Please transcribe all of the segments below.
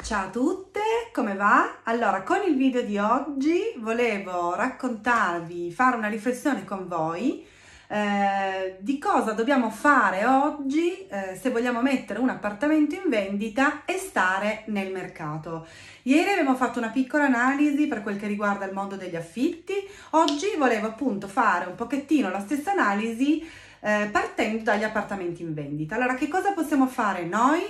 Ciao a tutte, come va? Allora, con il video di oggi volevo raccontarvi, fare una riflessione con voi eh, di cosa dobbiamo fare oggi eh, se vogliamo mettere un appartamento in vendita e stare nel mercato. Ieri abbiamo fatto una piccola analisi per quel che riguarda il mondo degli affitti, oggi volevo appunto fare un pochettino la stessa analisi eh, partendo dagli appartamenti in vendita. Allora, che cosa possiamo fare noi?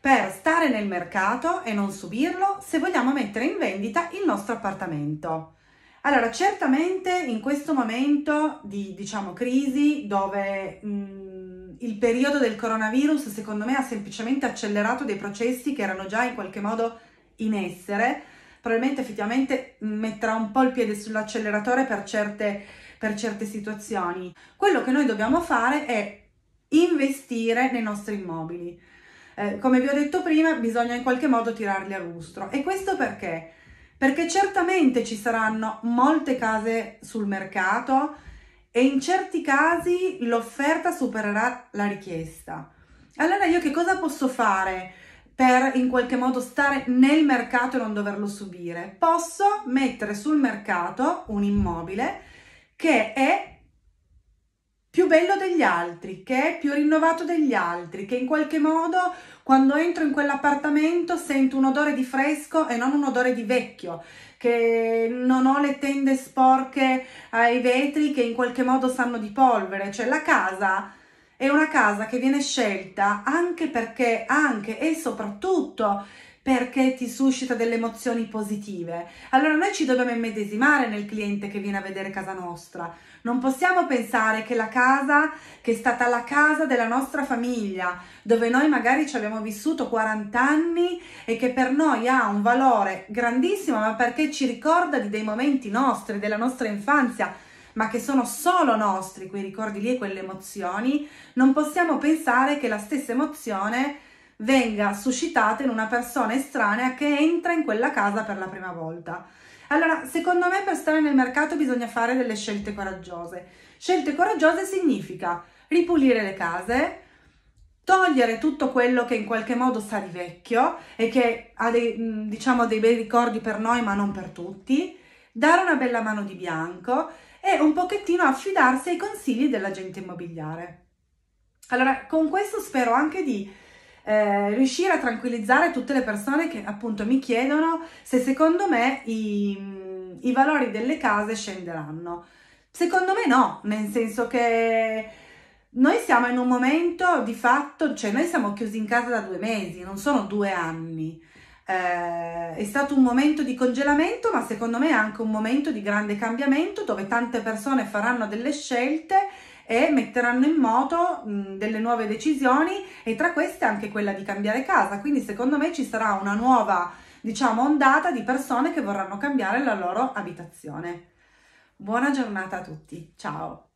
per stare nel mercato e non subirlo se vogliamo mettere in vendita il nostro appartamento. Allora, certamente in questo momento di diciamo crisi dove mh, mm, il periodo del coronavirus secondo me ha semplicemente accelerato dei processi che erano già in qualche modo in essere, probabilmente effettivamente metterà un po' il piede sull'acceleratore per certe, per certe situazioni. Quello che noi dobbiamo fare è investire nei nostri immobili eh, come vi ho detto prima, bisogna in qualche modo tirarli a lustro. E questo perché? Perché certamente ci saranno molte case sul mercato e in certi casi l'offerta supererà la richiesta. Allora io che cosa posso fare per in qualche modo stare nel mercato e non doverlo subire? Posso mettere sul mercato un immobile che è bello degli altri, che è più rinnovato degli altri, che in qualche modo quando entro in quell'appartamento sento un odore di fresco e non un odore di vecchio, che non ho le tende sporche ai vetri che in qualche modo sanno di polvere, cioè la casa è una casa che viene scelta anche perché, anche e soprattutto perché ti suscita delle emozioni positive. Allora noi ci dobbiamo immedesimare nel cliente che viene a vedere casa nostra. Non possiamo pensare che la casa, che è stata la casa della nostra famiglia, dove noi magari ci abbiamo vissuto 40 anni e che per noi ha un valore grandissimo, ma perché ci ricorda di dei momenti nostri, della nostra infanzia, ma che sono solo nostri quei ricordi lì e quelle emozioni, non possiamo pensare che la stessa emozione venga suscitata in una persona estranea che entra in quella casa per la prima volta. Allora, secondo me per stare nel mercato bisogna fare delle scelte coraggiose. Scelte coraggiose significa ripulire le case, togliere tutto quello che in qualche modo sa di vecchio e che ha dei, diciamo, dei bei ricordi per noi ma non per tutti, dare una bella mano di bianco e un pochettino affidarsi ai consigli dell'agente immobiliare. Allora, con questo spero anche di eh, riuscire a tranquillizzare tutte le persone che appunto mi chiedono se secondo me i, mm, i valori delle case scenderanno. Secondo me no, nel senso che noi siamo in un momento di fatto, cioè noi siamo chiusi in casa da due mesi, non sono due anni. Eh, è stato un momento di congelamento, ma secondo me è anche un momento di grande cambiamento dove tante persone faranno delle scelte e metteranno in moto mh, delle nuove decisioni e tra queste anche quella di cambiare casa. Quindi secondo me ci sarà una nuova, diciamo, ondata di persone che vorranno cambiare la loro abitazione. Buona giornata a tutti, ciao!